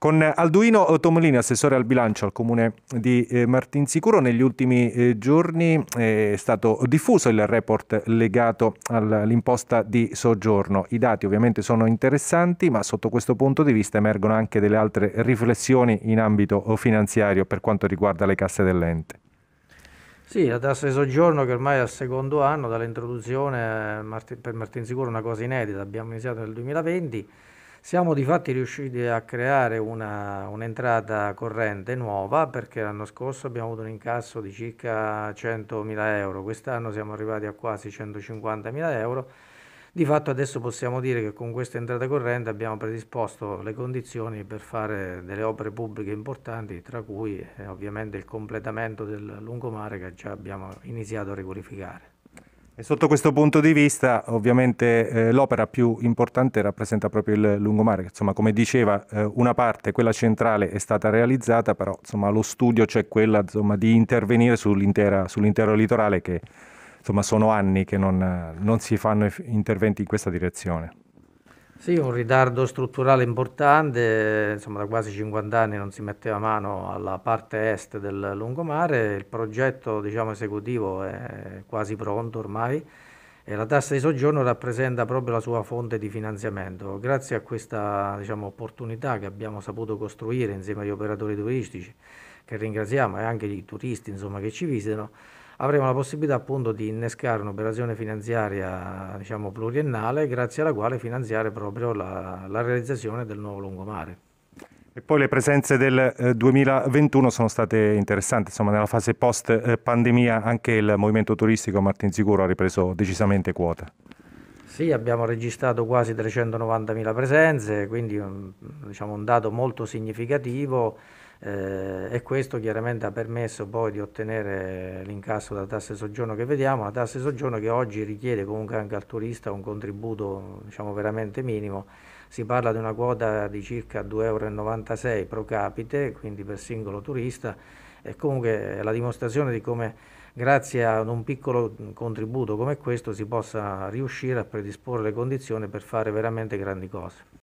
Con Alduino Tomolini, assessore al bilancio al comune di eh, Martinsicuro, negli ultimi eh, giorni eh, è stato diffuso il report legato all'imposta di soggiorno. I dati ovviamente sono interessanti, ma sotto questo punto di vista emergono anche delle altre riflessioni in ambito oh, finanziario per quanto riguarda le casse dell'ente. Sì, la tassa di soggiorno che ormai è al secondo anno dall'introduzione per Martinsicuro è una cosa inedita, abbiamo iniziato nel 2020 siamo di fatti riusciti a creare una, un'entrata corrente nuova perché l'anno scorso abbiamo avuto un incasso di circa 100.000 euro, quest'anno siamo arrivati a quasi 150.000 euro. Di fatto adesso possiamo dire che con questa entrata corrente abbiamo predisposto le condizioni per fare delle opere pubbliche importanti, tra cui eh, ovviamente il completamento del lungomare che già abbiamo iniziato a regolificare. E sotto questo punto di vista, ovviamente, eh, l'opera più importante rappresenta proprio il lungomare. Insomma, come diceva, eh, una parte, quella centrale, è stata realizzata, però insomma, lo studio c'è quella insomma, di intervenire sull'intero litorale che insomma, sono anni che non, non si fanno interventi in questa direzione. Sì, un ritardo strutturale importante, insomma da quasi 50 anni non si metteva mano alla parte est del lungomare, il progetto diciamo, esecutivo è quasi pronto ormai e la tassa di soggiorno rappresenta proprio la sua fonte di finanziamento. Grazie a questa diciamo, opportunità che abbiamo saputo costruire insieme agli operatori turistici, che ringraziamo e anche i turisti insomma, che ci visitano, avremo la possibilità appunto di innescare un'operazione finanziaria diciamo, pluriennale grazie alla quale finanziare proprio la, la realizzazione del nuovo lungomare. E poi le presenze del 2021 eh, sono state interessanti, insomma nella fase post eh, pandemia anche il movimento turistico Martin Sicuro ha ripreso decisamente quota. Sì, abbiamo registrato quasi 390.000 presenze, quindi un, diciamo, un dato molto significativo eh, e questo chiaramente ha permesso poi di ottenere l'incasso da tasse soggiorno che vediamo, una tassa soggiorno che oggi richiede comunque anche al turista un contributo diciamo, veramente minimo, si parla di una quota di circa 2,96 euro pro capite, quindi per singolo turista e comunque è la dimostrazione di come grazie ad un piccolo contributo come questo si possa riuscire a predisporre le condizioni per fare veramente grandi cose.